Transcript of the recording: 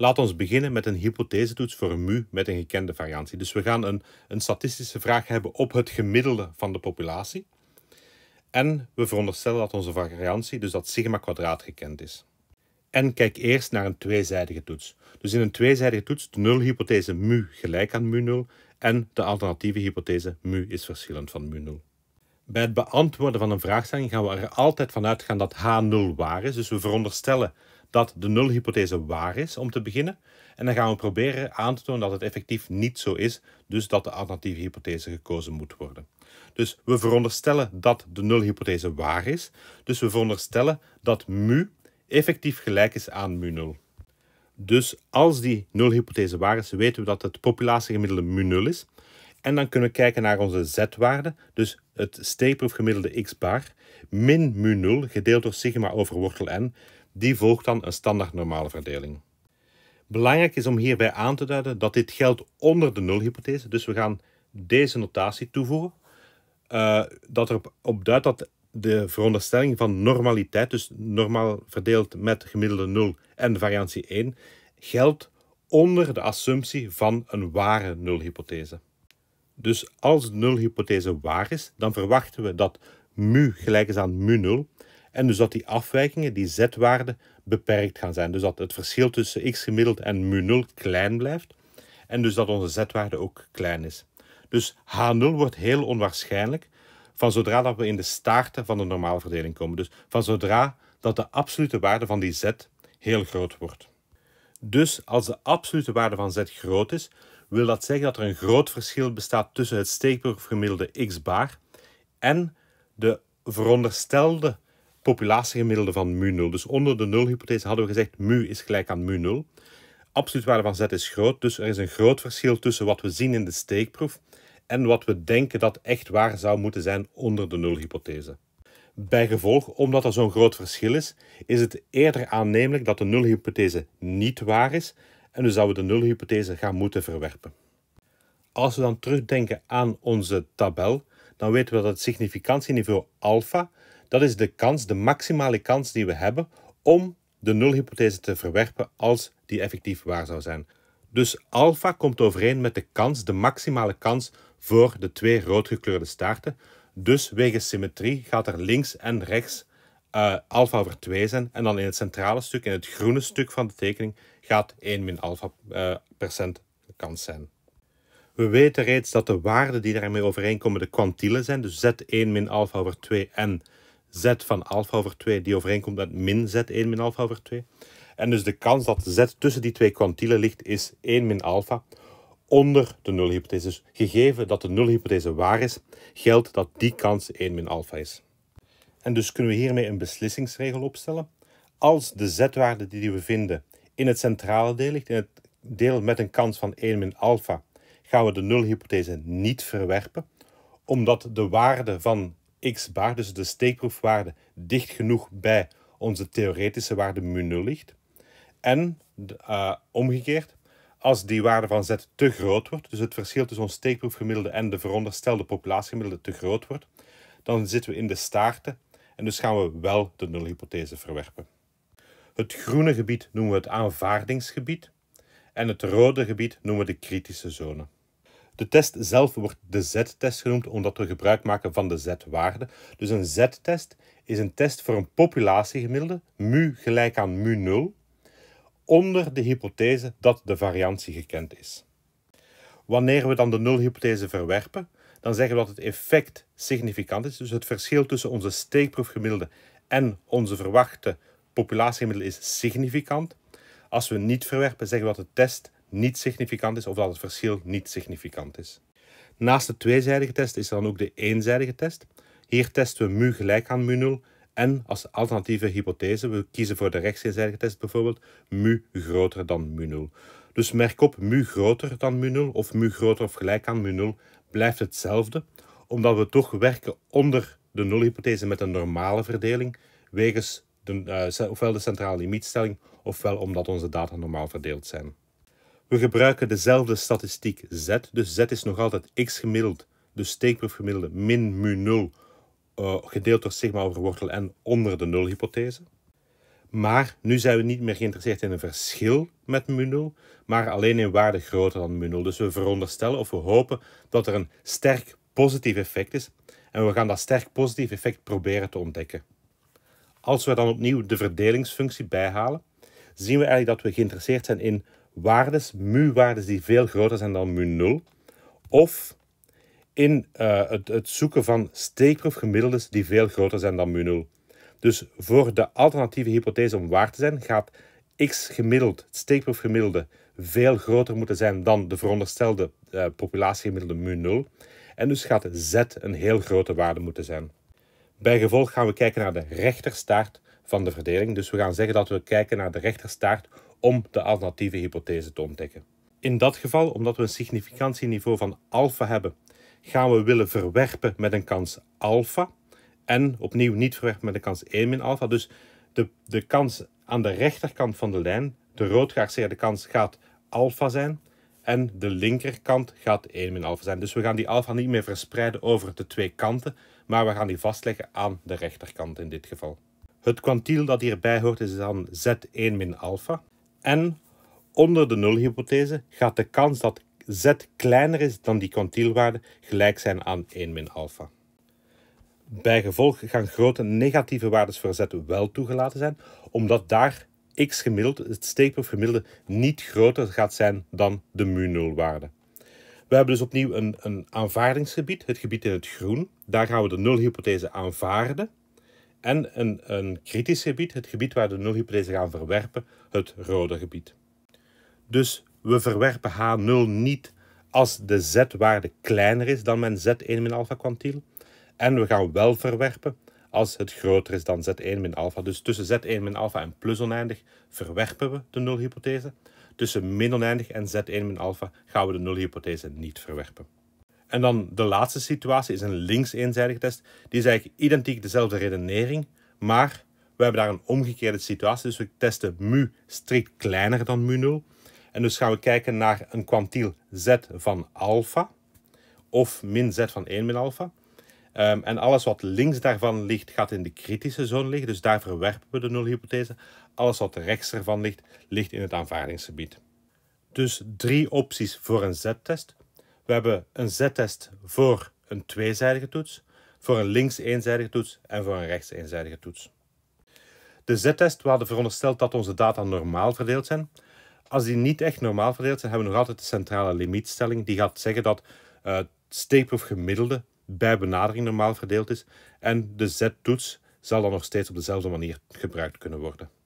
Laat ons beginnen met een hypothesetoets voor mu met een gekende variantie. Dus we gaan een, een statistische vraag hebben op het gemiddelde van de populatie. En we veronderstellen dat onze variantie, dus dat sigma kwadraat, gekend is. En kijk eerst naar een tweezijdige toets. Dus in een tweezijdige toets de nulhypothese mu gelijk aan mu 0 en de alternatieve hypothese mu is verschillend van mu 0. Bij het beantwoorden van een vraagstelling gaan we er altijd van uitgaan dat H0 waar is. Dus we veronderstellen dat de nulhypothese waar is, om te beginnen. En dan gaan we proberen aan te tonen dat het effectief niet zo is, dus dat de alternatieve hypothese gekozen moet worden. Dus we veronderstellen dat de nulhypothese waar is, dus we veronderstellen dat mu effectief gelijk is aan mu 0. Dus als die nulhypothese waar is, weten we dat het populatiegemiddelde mu 0 is. En dan kunnen we kijken naar onze z-waarde, dus het gemiddelde x-bar, min mu 0 gedeeld door sigma over wortel n. Die volgt dan een standaard normale verdeling. Belangrijk is om hierbij aan te duiden dat dit geldt onder de nulhypothese. Dus we gaan deze notatie toevoegen. Eh, dat erop op duidt dat de veronderstelling van normaliteit, dus normaal verdeeld met gemiddelde 0 en variantie 1, geldt onder de assumptie van een ware nulhypothese. Dus als de nulhypothese waar is, dan verwachten we dat mu gelijk is aan mu 0 en dus dat die afwijkingen, die z-waarden, beperkt gaan zijn. Dus dat het verschil tussen x gemiddeld en mu 0 klein blijft. En dus dat onze z-waarde ook klein is. Dus H0 wordt heel onwaarschijnlijk van zodra dat we in de staarten van de verdeling komen. Dus van zodra dat de absolute waarde van die z heel groot wordt. Dus als de absolute waarde van z groot is, wil dat zeggen dat er een groot verschil bestaat tussen het steekproefgemiddelde x-bar en de veronderstelde populatiegemiddelde van mu0. Dus onder de nulhypothese hadden we gezegd mu is gelijk aan mu0. Absoluut waarde van z is groot, dus er is een groot verschil tussen wat we zien in de steekproef en wat we denken dat echt waar zou moeten zijn onder de nulhypothese. Bijgevolg, omdat er zo'n groot verschil is, is het eerder aannemelijk dat de nulhypothese niet waar is en dus zouden we de nulhypothese gaan moeten verwerpen. Als we dan terugdenken aan onze tabel, dan weten we dat het significantieniveau alpha dat is de kans, de maximale kans die we hebben om de nulhypothese te verwerpen als die effectief waar zou zijn. Dus alfa komt overeen met de kans, de maximale kans voor de twee roodgekleurde staarten. Dus wegens symmetrie gaat er links en rechts eh, alpha alfa over 2 zijn. En dan in het centrale stuk, in het groene stuk van de tekening, gaat 1 min alfa uh, eh, procent kans zijn. We weten reeds dat de waarden die daarmee overeenkomen de kwantielen zijn. Dus z1 min alfa over 2 en z van alfa over 2 die overeenkomt met min z 1 min alfa over 2. En dus de kans dat z tussen die twee kwantielen ligt is 1 min alfa onder de nulhypothese. Dus gegeven dat de nulhypothese waar is, geldt dat die kans 1 min alfa is. En dus kunnen we hiermee een beslissingsregel opstellen. Als de z-waarde die we vinden in het centrale deel ligt, in het deel met een kans van 1 min alfa, gaan we de nulhypothese niet verwerpen, omdat de waarde van x dus de steekproefwaarde, dicht genoeg bij onze theoretische waarde mu 0 ligt. En eh, omgekeerd, als die waarde van z te groot wordt, dus het verschil tussen ons steekproefgemiddelde en de veronderstelde populatiegemiddelde te groot wordt, dan zitten we in de staarten en dus gaan we wel de nulhypothese verwerpen. Het groene gebied noemen we het aanvaardingsgebied en het rode gebied noemen we de kritische zone. De test zelf wordt de z-test genoemd omdat we gebruik maken van de z-waarde. Dus een z-test is een test voor een populatiegemiddelde, mu gelijk aan mu 0, onder de hypothese dat de variantie gekend is. Wanneer we dan de nulhypothese verwerpen, dan zeggen we dat het effect significant is. Dus het verschil tussen onze steekproefgemiddelde en onze verwachte populatiegemiddelde is significant. Als we niet verwerpen, zeggen we dat de test niet significant is of dat het verschil niet significant is. Naast de tweezijdige test is er dan ook de eenzijdige test. Hier testen we mu gelijk aan mu 0 en als alternatieve hypothese, we kiezen voor de rechtseenzijdige test bijvoorbeeld, mu groter dan mu 0. Dus merk op, mu groter dan mu 0 of mu groter of gelijk aan mu 0 blijft hetzelfde, omdat we toch werken onder de nulhypothese met een normale verdeling, wegens de, eh, ofwel de centrale limietstelling, ofwel omdat onze data normaal verdeeld zijn. We gebruiken dezelfde statistiek z, dus z is nog altijd x gemiddeld, dus steekproefgemiddelde, min mu 0, eh, gedeeld door sigma over wortel n onder de nulhypothese. Maar nu zijn we niet meer geïnteresseerd in een verschil met mu 0, maar alleen in waarde groter dan mu 0. Dus we veronderstellen of we hopen dat er een sterk positief effect is en we gaan dat sterk positief effect proberen te ontdekken. Als we dan opnieuw de verdelingsfunctie bijhalen, zien we eigenlijk dat we geïnteresseerd zijn in waardes, mu-waardes die veel groter zijn dan mu-0. Of in eh, het, het, zoeken van steekproefgemiddeldes die veel groter zijn dan mu-0. Dus voor de alternatieve hypothese om waar te zijn, gaat x gemiddeld, het steekproefgemiddelde, veel groter moeten zijn dan de veronderstelde uh, populatiegemiddelde mu-0. En dus gaat z een heel grote waarde moeten zijn. Bij gevolg gaan we kijken naar de rechterstaart van de verdeling. Dus we gaan zeggen dat we kijken naar de rechterstaart om de alternatieve hypothese te ontdekken. In dat geval, omdat we een significantieniveau van alfa hebben, gaan we willen verwerpen met een kans alfa en opnieuw niet verwerpen met een kans 1 min alfa. Dus de, de kans aan de rechterkant van de lijn, de rood kans, gaat alfa zijn en de linkerkant gaat 1 min alfa zijn. Dus we gaan die alfa niet meer verspreiden over de twee kanten, maar we gaan die vastleggen aan de rechterkant in dit geval. Het kwantiel dat hierbij hoort is dan z1 min alfa. En onder de nulhypothese gaat de kans dat z kleiner is dan die kwantielwaarde gelijk zijn aan 1 min alfa. Bij gevolg gaan grote negatieve waarden voor z wel toegelaten zijn, omdat daar x gemiddeld, het steekproefgemiddelde, niet groter gaat zijn dan de mu-nulwaarde. We hebben dus opnieuw een, een aanvaardingsgebied, het gebied in het groen. Daar gaan we de nulhypothese aanvaarden en een, een kritisch gebied, het gebied waar de nulhypothese gaan verwerpen, het rode gebied. Dus we verwerpen H0 niet als de z-waarde kleiner is dan mijn z1 min alpha kwantiel. En we gaan wel verwerpen als het groter is dan z1 min alpha. Dus tussen z1 min alpha en plus oneindig verwerpen we de nulhypothese. Tussen min oneindig en z1 min alpha gaan we de nulhypothese niet verwerpen. En dan de laatste situatie is een links-eenzijdige test. Die is eigenlijk identiek dezelfde redenering, maar we hebben daar een omgekeerde situatie. Dus we testen mu strikt kleiner dan mu 0. En dus gaan we kijken naar een kwantiel z van alfa of min z van 1 min alfa. Ehm, en alles wat links daarvan ligt, gaat in de kritische zone liggen. Dus daar verwerpen we de nulhypothese. Alles wat rechts ervan ligt, ligt in het aanvaardingsgebied. Dus drie opties voor een z-test. We hebben een z-test voor een tweezijdige toets, voor een links-eenzijdige toets en voor een rechts-eenzijdige toets. De z-test, we hadden verondersteld dat onze data normaal verdeeld zijn. Als die niet echt normaal verdeeld zijn, hebben we nog altijd de centrale limietstelling. Die gaat zeggen dat uh, eh, het steekproef gemiddelde bij benadering normaal verdeeld is. En de z-toets zal dan nog steeds op dezelfde manier gebruikt kunnen worden.